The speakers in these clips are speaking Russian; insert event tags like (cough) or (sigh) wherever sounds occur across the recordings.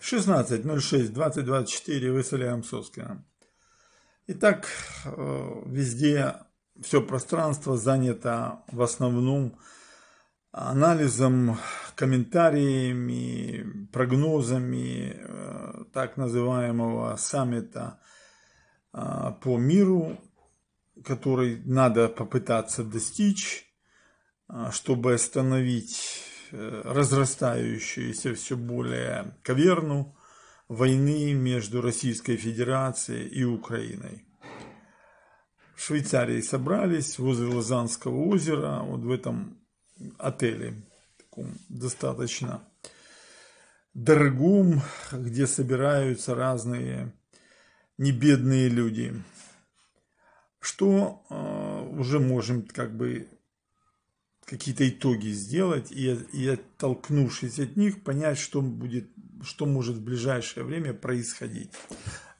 В 16.06.2024 выселяем Соскина. Итак, э, везде все пространство занято в основном анализом, комментариями, прогнозами э, так называемого саммита э, по миру, который надо попытаться достичь, чтобы остановить Э, разрастающуюся все более каверну войны между Российской Федерацией и Украиной. В Швейцарии собрались возле Лазанского озера, вот в этом отеле, таком достаточно дорогом, где собираются разные небедные люди. Что э, уже можем как бы какие-то итоги сделать и, и оттолкнувшись от них, понять, что будет, что может в ближайшее время происходить.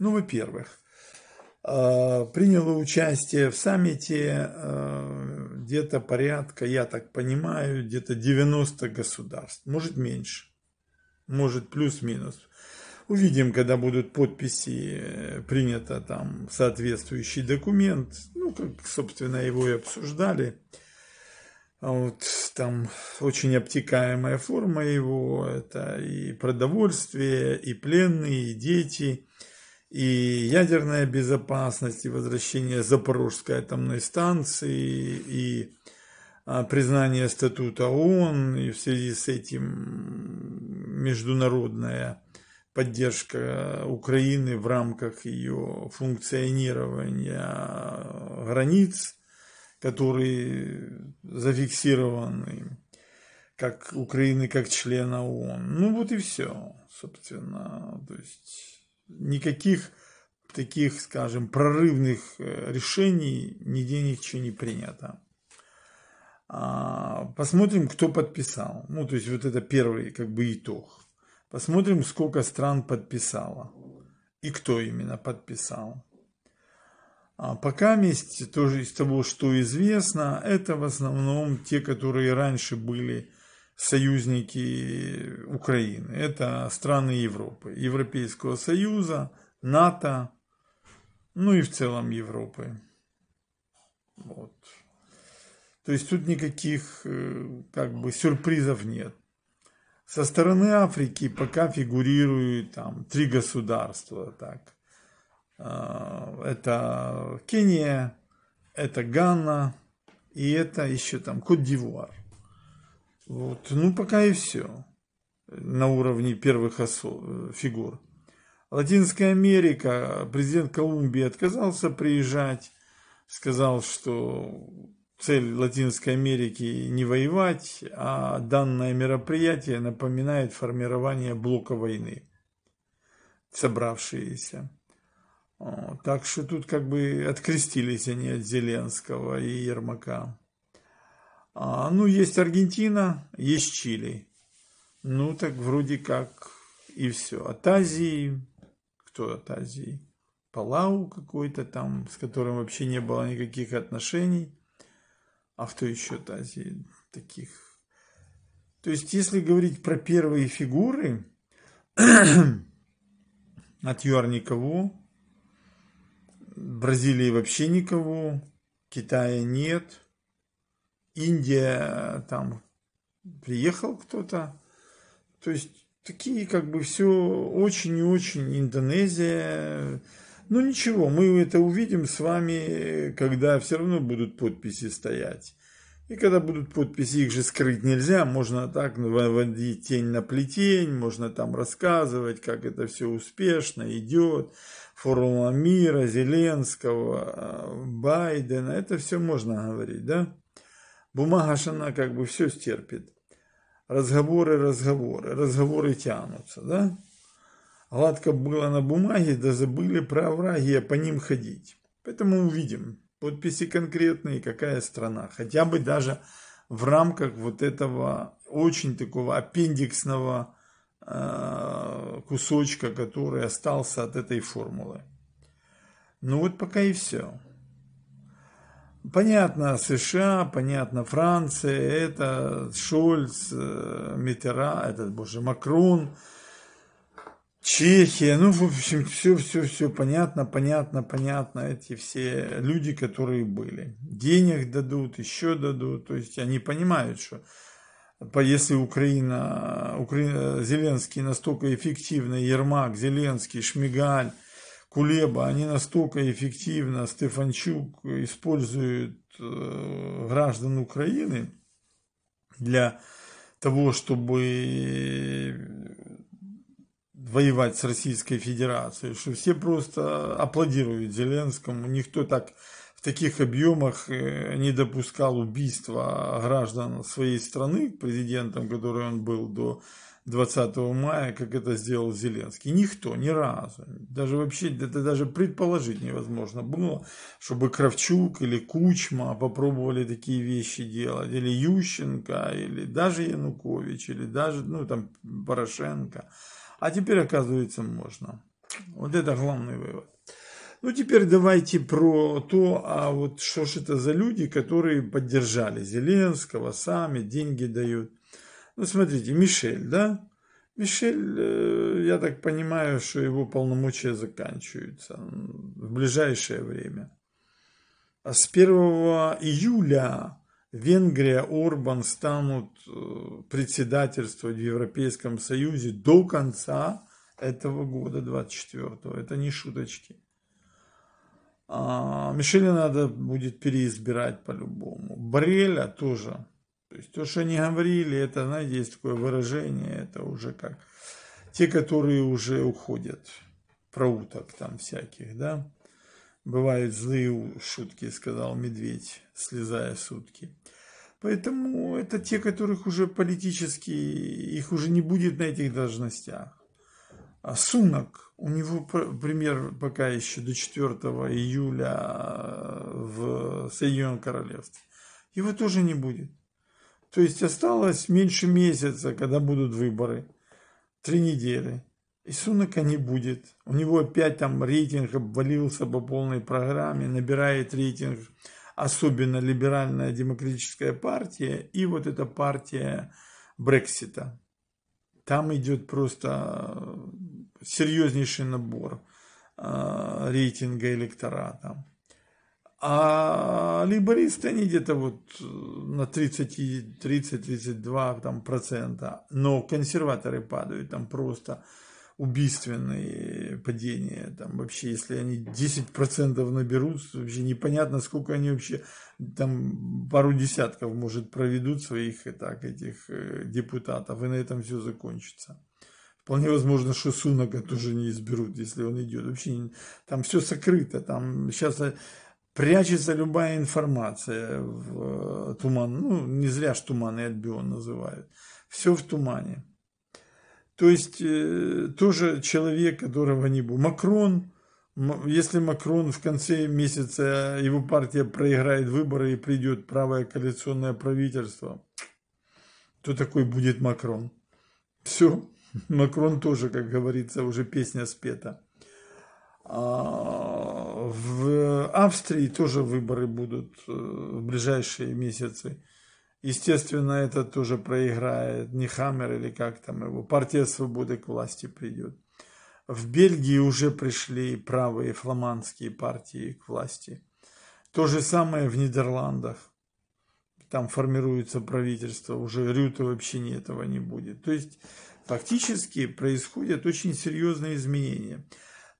Ну, во-первых, э, приняло участие в саммите э, где-то порядка, я так понимаю, где-то 90 государств, может меньше, может плюс-минус. Увидим, когда будут подписи, э, принято там соответствующий документ, ну, как, собственно, его и обсуждали. А вот, там очень обтекаемая форма его, это и продовольствие, и пленные, и дети, и ядерная безопасность, и возвращение Запорожской атомной станции, и а, признание статута ООН, и в связи с этим международная поддержка Украины в рамках ее функционирования границ – который зафиксирован как Украины как члена ООН. Ну вот и все, собственно. То есть никаких таких, скажем, прорывных э, решений нигде ничего не принято. А, посмотрим, кто подписал. Ну, то есть вот это первый как бы итог. Посмотрим, сколько стран подписало и кто именно подписал. А пока месть, тоже из того, что известно, это в основном те, которые раньше были союзники Украины. Это страны Европы, Европейского Союза, НАТО, ну и в целом Европы. Вот. То есть тут никаких э, как бы сюрпризов нет. Со стороны Африки пока фигурируют там три государства, так – а, это Кения, это Гана, и это еще там Кот-Дивуар. Вот, ну пока и все на уровне первых э, фигур. Латинская Америка, президент Колумбии отказался приезжать, сказал, что цель Латинской Америки не воевать, а данное мероприятие напоминает формирование блока войны, собравшиеся. Так что тут как бы открестились они от Зеленского и Ермака. А, ну, есть Аргентина, есть Чили. Ну, так вроде как и все. От Азии, кто от Азии? Палау какой-то там, с которым вообще не было никаких отношений. А кто еще от Азии таких? То есть, если говорить про первые фигуры, (clears throat) от Юар Бразилии вообще никого, Китая нет, Индия там приехал кто-то. То есть такие как бы все очень и очень Индонезия. Ну ничего, мы это увидим с вами, когда все равно будут подписи стоять. И когда будут подписи, их же скрыть нельзя, можно так вводить тень на плетень, можно там рассказывать, как это все успешно идет, формула мира, Зеленского, э, Байдена, это все можно говорить, да? Бумага ж она как бы все стерпит. Разговоры, разговоры, разговоры тянутся, да? Гладко было на бумаге, да забыли про враги, а по ним ходить. Поэтому увидим подписи конкретные, какая страна. Хотя бы даже в рамках вот этого очень такого аппендиксного э, кусочка, который остался от этой формулы. Ну вот пока и все. Понятно США, понятно Франция, это Шольц, э, Митера, этот, боже, Макрон, Чехия, ну, в общем, все-все-все понятно, понятно, понятно. Эти все люди, которые были. Денег дадут, еще дадут. То есть они понимают, что если Украина, Украина Зеленский настолько эффективно, Ермак, Зеленский, Шмигаль, Кулеба, они настолько эффективно, Стефанчук, используют э, граждан Украины для того, чтобы воевать с Российской Федерацией, что все просто аплодируют Зеленскому, никто так в таких объемах э, не допускал убийства граждан своей страны, президентом которой он был до 20 мая, как это сделал Зеленский. Никто, ни разу. Даже вообще, это даже предположить невозможно было, чтобы Кравчук или Кучма попробовали такие вещи делать, или Ющенко, или даже Янукович, или даже, ну, там, Порошенко. А теперь, оказывается, можно. Вот это главный вывод. Ну, теперь давайте про то, а вот что же это за люди, которые поддержали Зеленского, сами деньги дают. Ну, смотрите, Мишель, да? Мишель, э, я так понимаю, что его полномочия заканчиваются в ближайшее время. А с 1 июля Венгрия, Орбан станут э, председательствовать в Европейском Союзе до конца этого года, 24-го. Это не шуточки. А Мишеля надо будет переизбирать по-любому. Бреля тоже. То есть то, что они говорили, это, знаете, есть такое выражение, это уже как те, которые уже уходят. Про уток там всяких, да. Бывают злые шутки, сказал медведь слезая сутки. Поэтому это те, которых уже политически, их уже не будет на этих должностях. А Сунок, у него пример пока еще до 4 июля э, в Соединенном Королевстве. Его тоже не будет. То есть осталось меньше месяца, когда будут выборы. Три недели. И Сунака не будет. У него опять там рейтинг обвалился по полной программе, набирает рейтинг особенно либеральная демократическая партия и вот эта партия Брексита. Там идет просто э, серьезнейший набор э, рейтинга электората. А либористы, они где-то вот э, на 30-32 там, процента, но консерваторы падают там просто убийственные падения. Там вообще, если они 10% наберут, вообще непонятно, сколько они вообще, там пару десятков, может, проведут своих и так, этих э, депутатов, и на этом все закончится. Вполне возможно, что Сунака тоже не изберут, если он идет. Вообще, там все сокрыто, там сейчас э, прячется любая информация в э, туман. Ну, не зря ж туман и Альбион называют. Все в тумане. То есть э, тоже человек, которого не было. Макрон, если Макрон в конце месяца, его партия проиграет выборы и придет правое коалиционное правительство, то такой будет Макрон. Все, (laughs) Макрон тоже, как говорится, уже песня спета. А в Австрии тоже выборы будут э, в ближайшие месяцы. Естественно, этот тоже проиграет, не Хаммер или как там его. Партия свободы к власти придет. В Бельгии уже пришли правые фламандские партии к власти. То же самое в Нидерландах. Там формируется правительство, уже Рюта вообще не этого не будет. То есть фактически происходят очень серьезные изменения.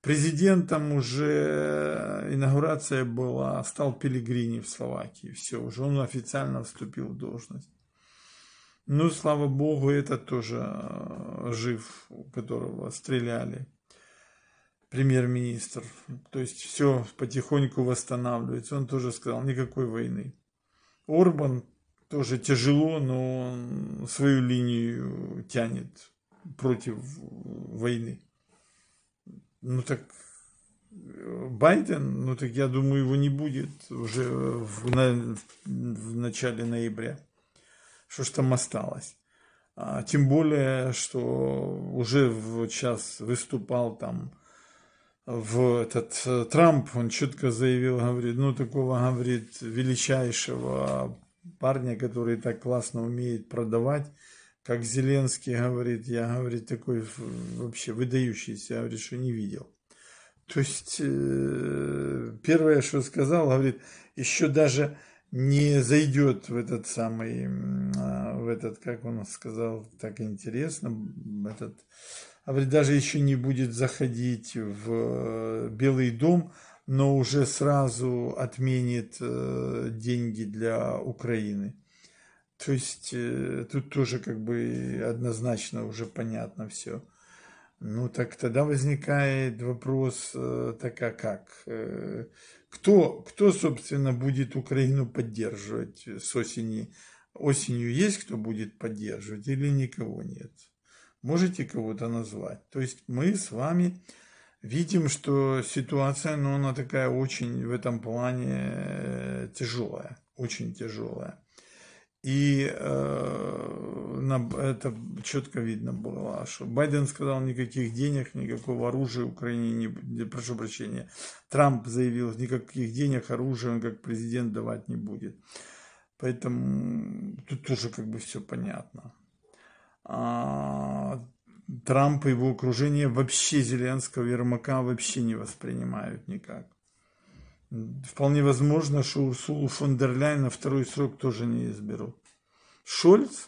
Президентом уже э, инаугурация была, стал Пелигрини в Словакии. Все, уже он официально вступил в должность. Ну, слава богу, это тоже э, жив, у которого стреляли премьер-министр. То есть все потихоньку восстанавливается. Он тоже сказал, никакой войны. Орбан тоже тяжело, но он свою линию тянет против войны. Ну так Байден, ну так я думаю, его не будет уже в, на, в начале ноября. Что ж там осталось? А, тем более, что уже в, сейчас выступал там в этот э, Трамп, он четко заявил, говорит, ну такого, говорит, величайшего парня, который так классно умеет продавать, как Зеленский говорит, я, говорит, такой вообще выдающийся, говорит, что не видел. То есть, э, первое, что сказал, говорит, еще даже не зайдет в этот самый, а, в этот, как он сказал, так интересно, этот, а, говорит, даже еще не будет заходить в э, Белый дом, но уже сразу отменит э, деньги для Украины. То есть э, тут тоже как бы однозначно уже понятно все. Ну так тогда возникает вопрос, э, так а как? Э, кто, кто, собственно, будет Украину поддерживать с осени? Осенью есть кто будет поддерживать или никого нет? Можете кого-то назвать? То есть мы с вами видим, что ситуация, ну она такая очень в этом плане тяжелая, очень тяжелая. И э, на, это четко видно было, что Байден сказал никаких денег, никакого оружия Украине не, прошу прощения. Трамп заявил, никаких денег, оружия он как президент давать не будет. Поэтому тут уже как бы все понятно. А, Трамп и его окружение вообще Зеленского, Ермака вообще не воспринимают никак. Вполне возможно, что Урсулу фон дер Ляйн второй срок тоже не изберут. Шольц?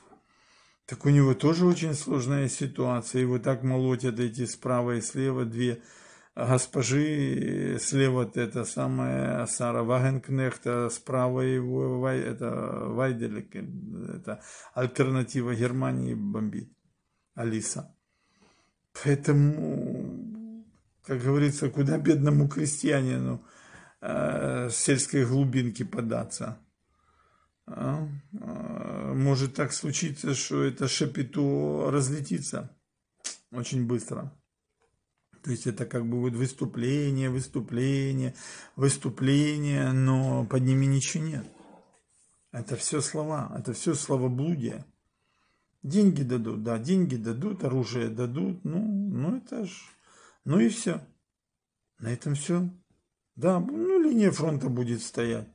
Так у него тоже очень сложная ситуация. Его так молотят эти справа и слева две госпожи. Слева это самая Сара Вагенкнехт, а справа его это Вайделик. Это альтернатива Германии бомбит. Алиса. Поэтому, как говорится, куда бедному крестьянину – э, сельской глубинки податься. А, а, может так случиться, что это шепету разлетится очень быстро. То есть это как бы будет выступление, выступление, выступление, но под ними ничего нет. Это все слова, это все словоблудие. Деньги дадут, да, деньги дадут, оружие дадут, ну, ну это ж, ну и все. На этом все. Да, ну линия фронта будет стоять?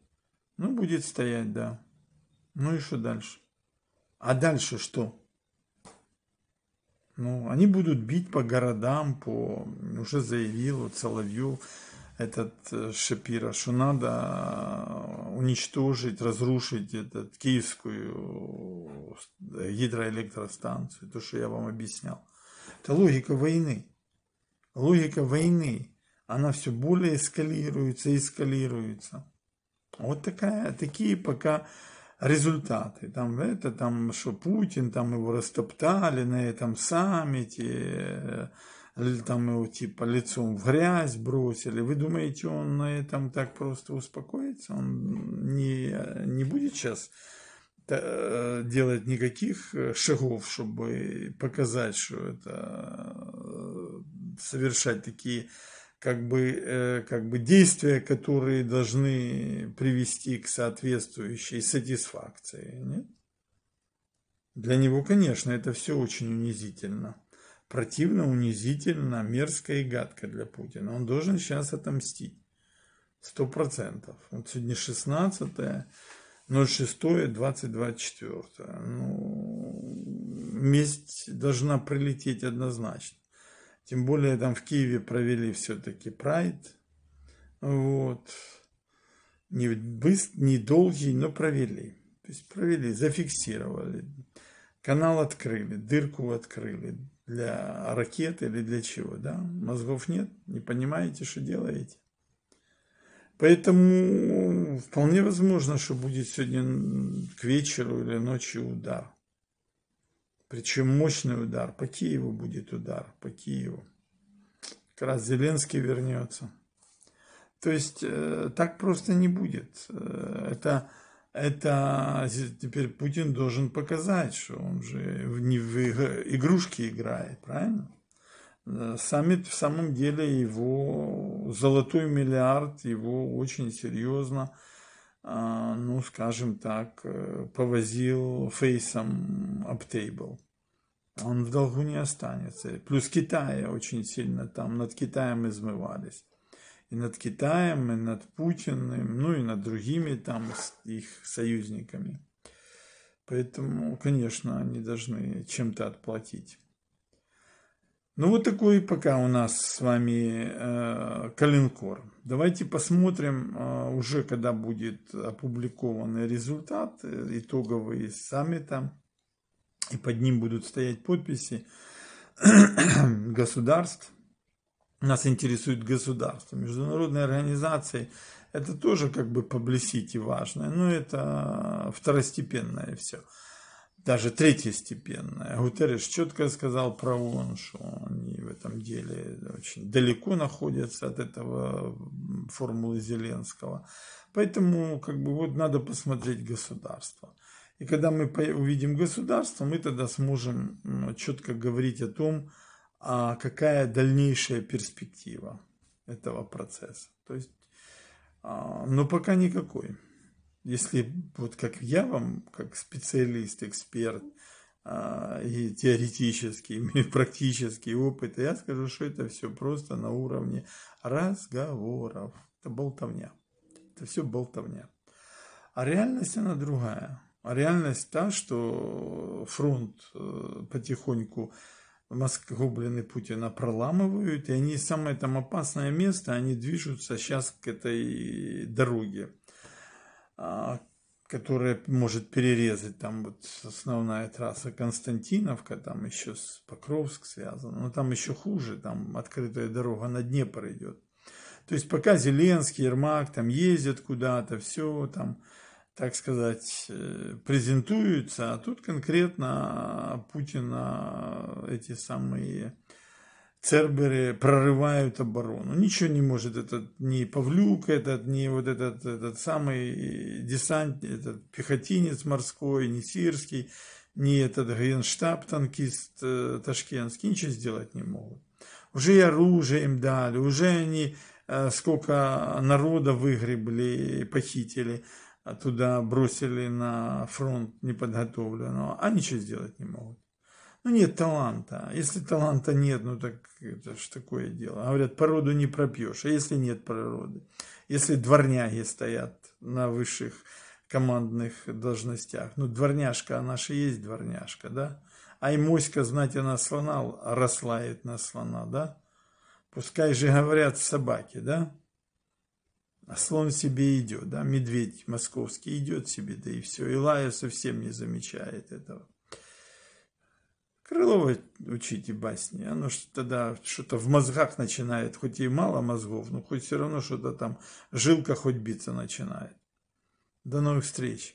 Ну, будет стоять, да. Ну и что дальше? А дальше что? Ну, они будут бить по городам, по... Уже заявил вот Соловьев, этот э, Шапира, что надо э, уничтожить, разрушить этот киевскую э, гидроэлектростанцию, то, что я вам объяснял. Это логика войны. Логика войны она все более эскалируется, эскалируется. Вот такая, такие пока результаты. Там это, там, что Путин, там его растоптали на этом саммите, э, там его типа лицом в грязь бросили. Вы думаете, он на этом так просто успокоится? Он не, не будет сейчас э, делать никаких э, шагов, чтобы показать, что это совершать такие как бы, э, как бы действия, которые должны привести к соответствующей сатисфакции. Нет? Для него, конечно, это все очень унизительно. Противно, унизительно, мерзко и гадко для Путина. Он должен сейчас отомстить. Сто процентов. Вот сегодня 16 двадцать 2024. Ну, месть должна прилететь однозначно. Тем более там в Киеве провели все-таки прайд. Вот. Не быстрый, не долгий, но провели. То есть провели, зафиксировали. Канал открыли, дырку открыли для ракет или для чего, да? Мозгов нет, не понимаете, что делаете. Поэтому вполне возможно, что будет сегодня к вечеру или ночью удар. Причем мощный удар. По Киеву будет удар, по Киеву. Как раз Зеленский вернется. То есть э, так просто не будет. Э, это, это теперь Путин должен показать, что он же не в игрушки играет, правильно? Э, саммит в самом деле его золотой миллиард, его очень серьезно а, ну, скажем так, э, повозил фейсом Аптейбл. Он в долгу не останется. Плюс Китая очень сильно там, над Китаем измывались. И над Китаем, и над Путиным, ну и над другими там их союзниками. Поэтому, конечно, они должны чем-то отплатить. Ну вот такой пока у нас с вами э, коленкор. Давайте посмотрим э, уже, когда будет опубликован результат э, итоговый саммита. И под ним будут стоять подписи (clears throat) государств. Нас интересует государство. Международные организации это тоже как бы publicity важное, но это э, второстепенное все даже третьестепенная. Гутерреш четко сказал про ООН, что они в этом деле очень далеко находятся от этого формулы Зеленского. Поэтому как бы вот надо посмотреть государство. И когда мы увидим государство, мы тогда сможем четко говорить о том, а какая дальнейшая перспектива этого процесса. То есть, а, но пока никакой если вот как я вам, как специалист, эксперт, а, и теоретический, (laughs) и практический опыт, я скажу, что это все просто на уровне разговоров. Это болтовня. Это все болтовня. А реальность она другая. А реальность та, что фронт э, потихоньку Москоблины Путина проламывают, и они самое там опасное место, они движутся сейчас к этой дороге. А, которая может перерезать там вот основная трасса Константиновка, там еще с Покровск связано, но ну, там еще хуже, там открытая дорога на дне пройдет То есть пока Зеленский, Ермак там ездят куда-то, все там, так сказать, э, презентуются, а тут конкретно Путина э, эти самые Церберы прорывают оборону. Ничего не может этот ни Павлюк, этот, ни вот этот, этот самый э, десант, этот пехотинец морской, ни Сирский, ни этот генштаб танкист э, ташкентский. Ничего сделать не могут. Уже и оружие им дали, уже они э, сколько народа выгребли, похитили, а туда бросили на фронт неподготовленного, а ничего сделать не могут. Ну, нет таланта. А если таланта нет, ну так это ж такое дело. Говорят, породу не пропьешь. А если нет породы? Если дворняги стоят на высших командных должностях. Ну, дворняжка, она же есть дворняжка, да? А моська, знаете, она слона рослает на слона, да? Пускай же говорят собаки, да? А слон себе идет, да? Медведь московский идет себе, да и все. И Лая совсем не замечает этого. Крылова учите басни, оно что тогда что-то в мозгах начинает, хоть и мало мозгов, но хоть все равно что-то там жилка хоть биться начинает. До новых встреч!